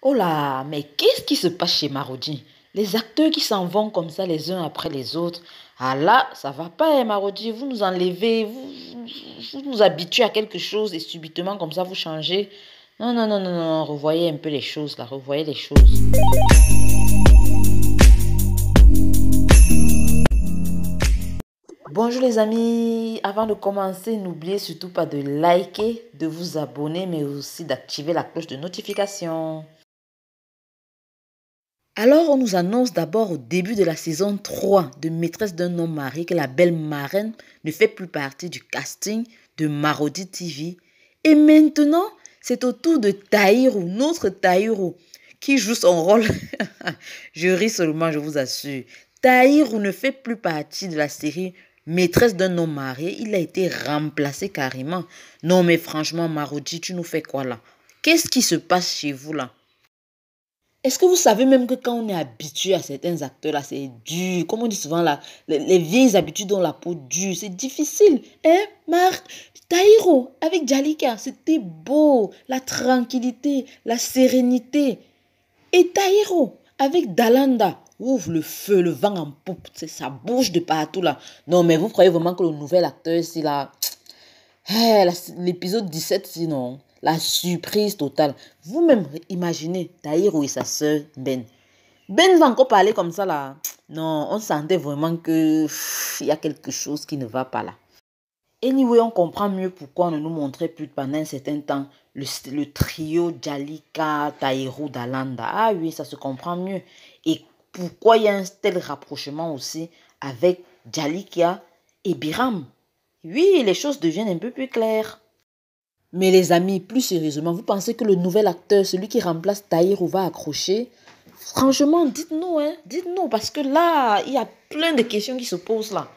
Oh là, mais qu'est-ce qui se passe chez Marodi Les acteurs qui s'en vont comme ça les uns après les autres. Ah là, ça va pas, hein, Marodi. Vous nous enlevez, vous, vous, nous habituez à quelque chose et subitement comme ça vous changez. Non, non, non, non, non, revoyez un peu les choses là, revoyez les choses. Bonjour les amis, avant de commencer, n'oubliez surtout pas de liker, de vous abonner, mais aussi d'activer la cloche de notification. Alors on nous annonce d'abord au début de la saison 3 de Maîtresse d'un non marié que la belle marraine ne fait plus partie du casting de Marodi TV. Et maintenant, c'est au tour de Taïrou, notre Taïrou, qui joue son rôle. je ris seulement, je vous assure. Taïrou ne fait plus partie de la série Maîtresse d'un non marié. Il a été remplacé carrément. Non mais franchement, Marodi, tu nous fais quoi là Qu'est-ce qui se passe chez vous là est-ce que vous savez même que quand on est habitué à certains acteurs-là, c'est dur. Comme on dit souvent, là, les, vieilles habitudes ont la peau dure, c'est difficile. Hein, Marc Tahiro, avec Jalika, c'était beau. La tranquillité, la sérénité. Et Tahiro, avec Dalanda, ouvre le feu, le vent en poupe, ça bouge de partout là. Non, mais vous croyez vraiment que le nouvel acteur, c'est là. Eh, l'épisode 17, sinon. La surprise totale. Vous-même, imaginez Taïro et sa sœur Ben. Ben va encore parler comme ça là. Non, on sentait vraiment que il y a quelque chose qui ne va pas là. Anyway, on comprend mieux pourquoi on ne nous montrait plus pendant un certain temps le, trio Jalika, Taïro, Dalanda. Ah oui, ça se comprend mieux. Et pourquoi il y a un tel rapprochement aussi avec Jalika et Biram. Oui, les choses deviennent un peu plus claires. Mais les amis, plus sérieusement, vous pensez que le nouvel acteur, celui qui remplace Tahir, va accrocher Franchement, dites-nous, hein, dites-nous, parce que là, il y a plein de questions qui se posent là.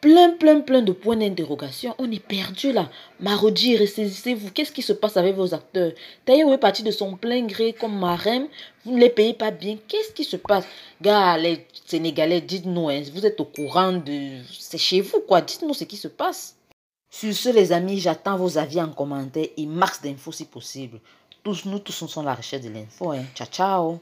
Plein, plein, plein de points d'interrogation. On est perdu là. Marodi, ressaisissez-vous. Qu'est-ce qui se passe avec vos acteurs Tahir est parti de son plein gré comme marème. Vous ne les payez pas bien. Qu'est-ce qui se passe Gars, les Sénégalais, dites-nous, hein, vous êtes au courant de... C'est chez vous quoi. Dites-nous ce qui se passe. Sur ce, les amis, j'attends vos avis en commentaire et max d'infos si possible. Tous, nous tous, nous sont la recherche de l'info. Hein. Ciao, ciao